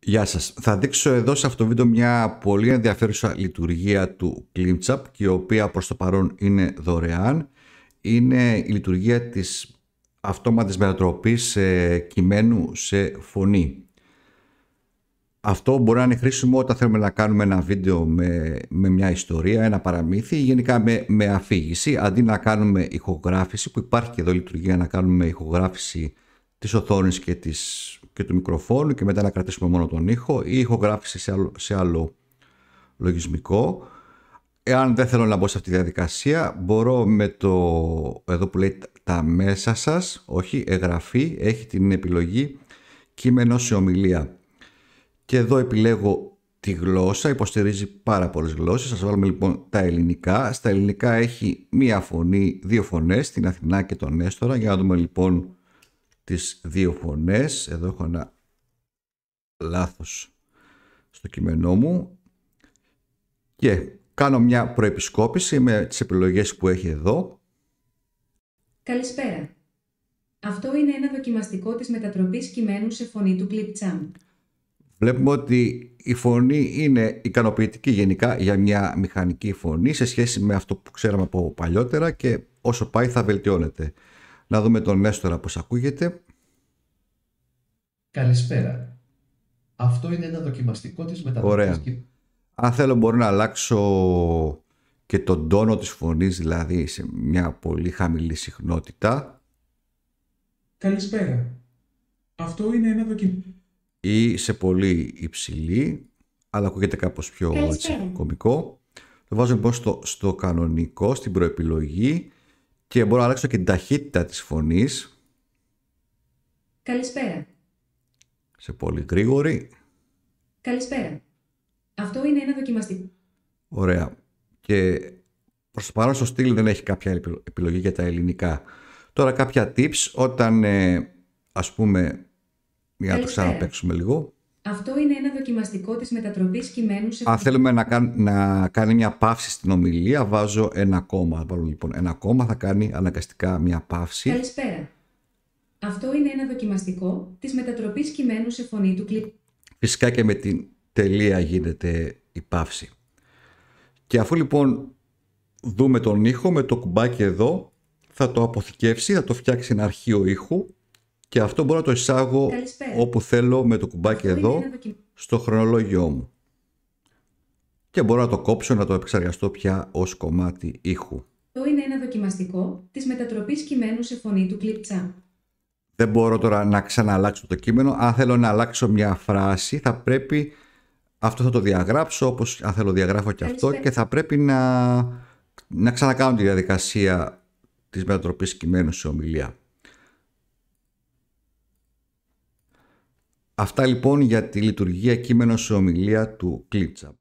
Γεια σας. Θα δείξω εδώ σε αυτό το βίντεο μια πολύ ενδιαφέρουσα λειτουργία του ClickChap και η οποία προς το παρόν είναι δωρεάν. Είναι η λειτουργία της αυτόματης μετατροπής ε, κειμένου σε φωνή. Αυτό μπορεί να είναι χρήσιμο όταν θέλουμε να κάνουμε ένα βίντεο με, μια ιστορία, ένα παραμύθι ή γενικά με, με αφήγηση. Αντί να κάνουμε ηχογράφηση, που υπάρχει και εδώ λειτουργία να κάνουμε ηχογράφηση της οθόνης και της και του μικροφόνου και μετά να κρατήσουμε μόνο τον ήχο ή ηχογράφηση σε άλλο, σε άλλο λογισμικό. Εάν δεν θέλω να μπω σε αυτή τη διαδικασία, μπορώ με το, εδώ που λέει τα μέσα σας, όχι, εγγραφή, έχει την επιλογή κείμενο σε ομιλία. Και εδώ επιλέγω τη γλώσσα, υποστηρίζει πάρα πολλές γλώσσες. Σας βάλουμε λοιπόν τα ελληνικά. Στα ελληνικά έχει μία φωνή, δύο φωνές, την Αθηνά και τον Νέστορα. Για να δούμε λοιπόν τις δύο φωνές. Εδώ έχω ένα λάθος στο κείμενό μου. Και κάνω μια προεπισκόπηση με τις επιλογές που έχει εδώ. Καλησπέρα. Αυτό είναι ένα δοκιμαστικό της μετατροπής κειμένου σε φωνή του Clipchamp. Βλέπουμε ότι η φωνή είναι ικανοποιητική γενικά για μια μηχανική φωνή σε σχέση με αυτό που ξέραμε από παλιότερα και όσο πάει θα βελτιώνεται. Να δούμε τον Νέστορα πώς ακούγεται. Καλησπέρα. Αυτό είναι ένα δοκιμαστικό της μεταδοχής. Και... Αν θέλω μπορώ να αλλάξω και τον τόνο της φωνής, δηλαδή σε μια πολύ χαμηλή συχνότητα. Καλησπέρα. Αυτό είναι ένα δοκιμαστικό. Ή σε πολύ υψηλή, αλλά ακούγεται κάπως πιο έτσι, κομικό. Το βάζω λοιπόν στο κανονικό, στην προεπιλογή και μπορώ να αλλάξω και την ταχύτητα της φωνής. Καλησπέρα. Σε πολύ γρήγορη. Καλησπέρα. Αυτό είναι ένα δοκιμαστικό. Ωραία. Και προς το παρόν στο στυλ δεν έχει κάποια επιλογή για τα ελληνικά. Τώρα κάποια tips όταν ε, ας πούμε για να το ξαναπαίξουμε λίγο. Αυτό είναι ένα δοκιμαστικό της μετατροπής κειμένου σε... Αν θέλουμε να, κάν, να κάνει μια παύση στην ομιλία, βάζω ένα κόμμα. Βάλω λοιπόν ένα κόμμα, θα κάνει αναγκαστικά μια παύση. Καλησπέρα. Αυτό είναι ένα δοκιμαστικό της μετατροπής κειμένου σε φωνή του κλειπ. Φυσικά και με την τελεία γίνεται η παύση. Και αφού λοιπόν δούμε τον ήχο με το κουμπάκι εδώ, θα το αποθηκεύσει, θα το φτιάξει ένα αρχείο ήχου και αυτό μπορώ να το εισάγω όπου θέλω με το κουμπάκι εδώ στο χρονολόγιο μου. Και μπορώ να το κόψω να το επεξεργαστώ πια ως κομμάτι ήχου. Αυτό είναι ένα δοκιμαστικό της μετατροπής κειμένου σε φωνή του κλιπτσά. Δεν μπορώ τώρα να ξανααλλάξω το κείμενο. Αν θέλω να αλλάξω μια φράση θα πρέπει αυτό θα το διαγράψω όπως αν θέλω διαγράφω και αυτό και θα πρέπει να, να ξανακάνω τη διαδικασία της μετατροπής κειμένου σε ομιλία. Αυτά λοιπόν για τη λειτουργία κείμενος σε ομιλία του Κλίτσα.